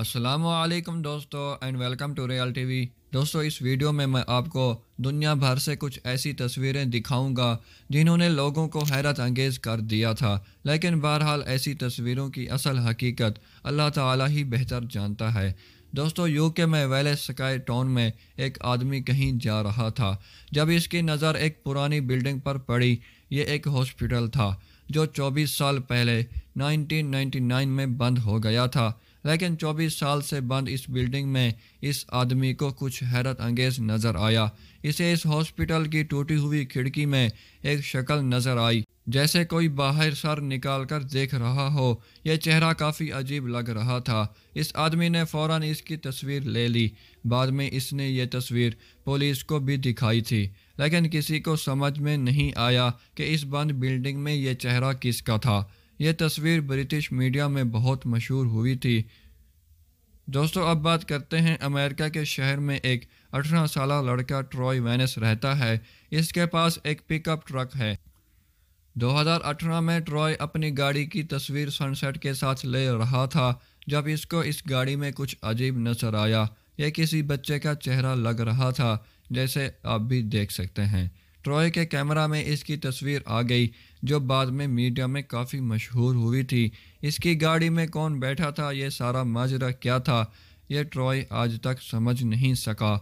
असलम दोस्तों and welcome to real TV दोस्तों इस वीडियो में मैं आपको दुनिया भर से कुछ ऐसी तस्वीरें दिखाऊंगा जिन्होंने लोगों को हैरत अंगेज कर दिया था लेकिन बहरहाल ऐसी तस्वीरों की असल हकीकत अल्लाह ताला ही बेहतर जानता है दोस्तों यूके में वेले स्काई टाउन में एक आदमी कहीं जा रहा था जब इसकी नज़र एक पुरानी बिल्डिंग पर पड़ी ये एक हॉस्पिटल था जो चौबीस साल पहले नाइनटीन में बंद हो गया था लेकिन 24 साल से बंद इस बिल्डिंग में इस आदमी को कुछ हैरत अंगेज नज़र आया इसे इस हॉस्पिटल की टूटी हुई खिड़की में एक शक्ल नज़र आई जैसे कोई बाहर सर निकाल कर देख रहा हो यह चेहरा काफ़ी अजीब लग रहा था इस आदमी ने फौरन इसकी तस्वीर ले ली बाद में इसने ये तस्वीर पुलिस को भी दिखाई थी लेकिन किसी को समझ में नहीं आया कि इस बंद बिल्डिंग में यह चेहरा किसका था यह तस्वीर ब्रिटिश मीडिया में बहुत मशहूर हुई थी दोस्तों अब बात करते हैं अमेरिका के शहर में एक 18 साल लड़का ट्रॉय वैनस रहता है इसके पास एक पिकअप ट्रक है 2018 में ट्रॉय अपनी गाड़ी की तस्वीर सनसेट के साथ ले रहा था जब इसको इस गाड़ी में कुछ अजीब नजर आया यह किसी बच्चे का चेहरा लग रहा था जैसे आप भी देख सकते हैं ट्रॉय के कैमरा में इसकी तस्वीर आ गई जो बाद में मीडिया में काफ़ी मशहूर हुई थी इसकी गाड़ी में कौन बैठा था ये सारा माजरा क्या था ये ट्रॉय आज तक समझ नहीं सका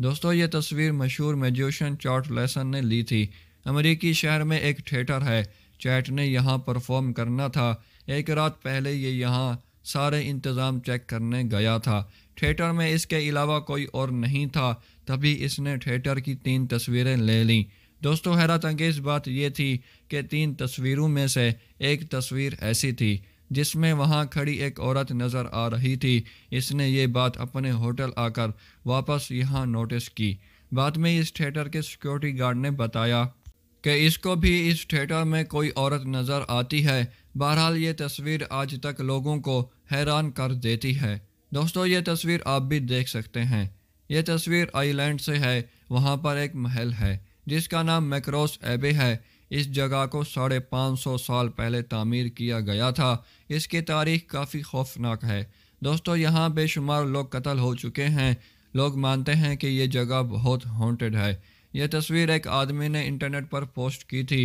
दोस्तों ये तस्वीर मशहूर मेजोशन चार्ट लेसन ने ली थी अमेरिकी शहर में एक थिएटर है चैट ने यहाँ परफॉर्म करना था एक रात पहले ये यहाँ सारे इंतज़ाम चेक करने गया था थिएटर में इसके अलावा कोई और नहीं था तभी इसने थिएटर की तीन तस्वीरें ले लीं दोस्तों हैरत अंगेज बात यह थी कि तीन तस्वीरों में से एक तस्वीर ऐसी थी जिसमें वहाँ खड़ी एक औरत नज़र आ रही थी इसने ये बात अपने होटल आकर वापस यहाँ नोटिस की बाद में इस थिएटर के सिक्योरिटी गार्ड ने बताया कि इसको भी इस थिएटर में कोई औरत नज़र आती है बहरहाल ये तस्वीर आज तक लोगों को हैरान कर देती है दोस्तों ये तस्वीर आप भी देख सकते हैं यह तस्वीर आइलैंड से है वहाँ पर एक महल है जिसका नाम मैक्रोस एबे है इस जगह को साढ़े पाँच सौ साल पहले तामीर किया गया था इसकी तारीख काफ़ी खौफनाक है दोस्तों यहाँ बेशुमार लोग कत्ल हो चुके हैं लोग मानते हैं कि ये जगह बहुत हॉन्टेड है यह तस्वीर एक आदमी ने इंटरनेट पर पोस्ट की थी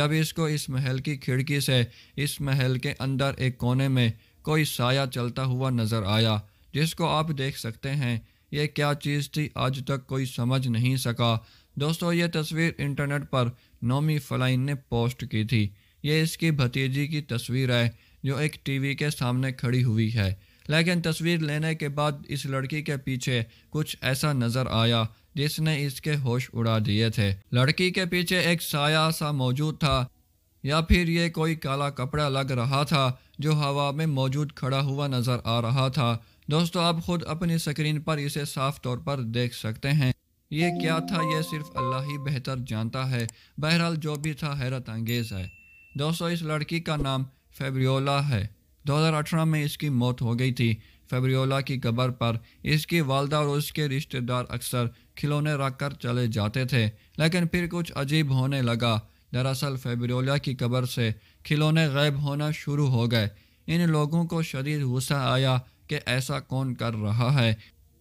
जब इसको इस महल की खिड़की से इस महल के अंदर एक कोने में कोई साया चलता हुआ नज़र आया जिसको आप देख सकते हैं ये क्या चीज़ थी आज तक कोई समझ नहीं सका दोस्तों ये तस्वीर इंटरनेट पर नोमी फलाइन ने पोस्ट की थी ये इसकी भतीजी की तस्वीर है जो एक टीवी के सामने खड़ी हुई है लेकिन तस्वीर लेने के बाद इस लड़की के पीछे कुछ ऐसा नज़र आया जिसने इसके होश उड़ा दिए थे लड़की के पीछे एक साया सा मौजूद था या फिर ये कोई काला कपड़ा लग रहा था जो हवा में मौजूद खड़ा हुआ नज़र आ रहा था दोस्तों आप खुद अपनी स्क्रीन पर इसे साफ तौर पर देख सकते हैं ये क्या था यह सिर्फ अल्लाह ही बेहतर जानता है बहरहाल जो भी था हैरत अंगेज है दोस्तों इस लड़की का नाम फेब्रियोला है 2018 में इसकी मौत हो गई थी फेब्रियोला की कब्र पर इसकी वालदा और उसके रिश्तेदार अक्सर खिलौने रख कर चले जाते थे लेकिन फिर कुछ अजीब होने लगा दरअसल फेब्रियोला की कब्र से खिलौने गायब होना शुरू हो गए इन लोगों को शदीद गुस्सा आया कि ऐसा कौन कर रहा है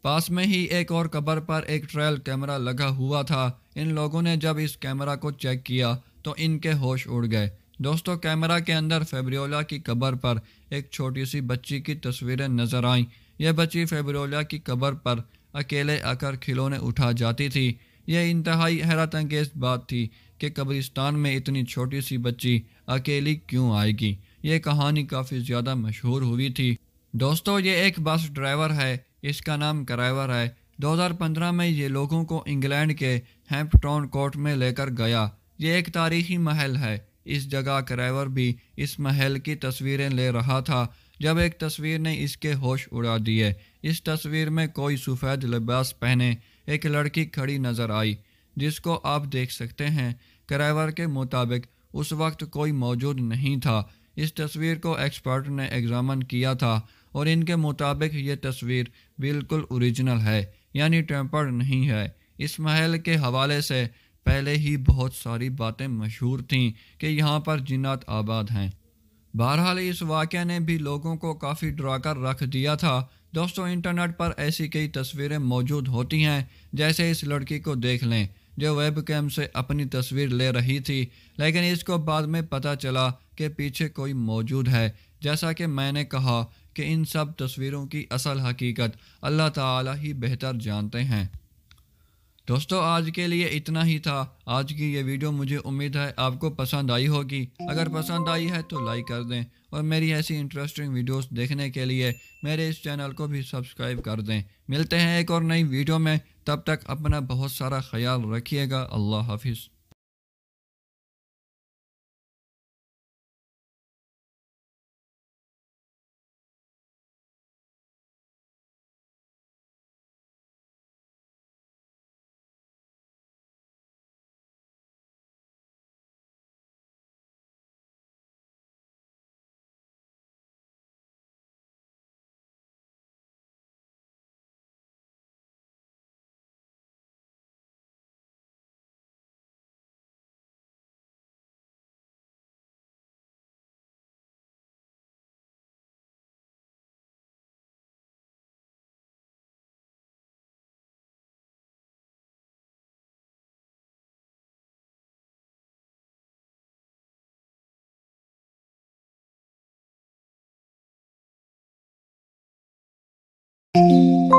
पास में ही एक और कब्र पर एक ट्रायल कैमरा लगा हुआ था इन लोगों ने जब इस कैमरा को चेक किया तो इनके होश उड़ गए दोस्तों कैमरा के अंदर फेब्रियोला की कब्र पर एक छोटी सी बच्ची की तस्वीरें नजर आईं यह बच्ची फेब्रियोला की कब्र पर अकेले आकर खिलौने उठा जाती थी यह इंतहाई हैरत अंगेज बात थी कि कब्रिस्तान में इतनी छोटी सी बच्ची अकेली क्यों आएगी ये कहानी काफ़ी ज़्यादा मशहूर हुई थी दोस्तों ये एक बस ड्राइवर है इसका नाम कराइवर है 2015 में ये लोगों को इंग्लैंड के हैम्पटॉन कोर्ट में लेकर गया ये एक तारीखी महल है इस जगह कराइवर भी इस महल की तस्वीरें ले रहा था जब एक तस्वीर ने इसके होश उड़ा दिए इस तस्वीर में कोई सफ़ेद लिबास पहने एक लड़की खड़ी नज़र आई जिसको आप देख सकते हैं क्राइवर के मुताबिक उस वक्त कोई मौजूद नहीं था इस तस्वीर को एक्सपर्ट ने एग्जामन किया था और इनके मुताबिक ये तस्वीर बिल्कुल ओरिजिनल है यानी टेम्पर्ड नहीं है इस महल के हवाले से पहले ही बहुत सारी बातें मशहूर थीं कि यहाँ पर जिन्नात आबाद हैं बहरहाल इस वाक़े ने भी लोगों को काफ़ी डरा कर रख दिया था दोस्तों इंटरनेट पर ऐसी कई तस्वीरें मौजूद होती हैं जैसे इस लड़की को देख लें जो वेब कैम से अपनी तस्वीर ले रही थी लेकिन इसको बाद में पता चला कि पीछे कोई मौजूद है जैसा कि मैंने कहा कि इन सब तस्वीरों की असल हकीकत अल्लाह ताला ही बेहतर जानते हैं दोस्तों आज के लिए इतना ही था आज की ये वीडियो मुझे उम्मीद है आपको पसंद आई होगी अगर पसंद आई है तो लाइक कर दें और मेरी ऐसी इंटरेस्टिंग वीडियोस देखने के लिए मेरे इस चैनल को भी सब्सक्राइब कर दें मिलते हैं एक और नई वीडियो में तब तक अपना बहुत सारा ख्याल रखिएगा अल्लाह हाफिज़ Música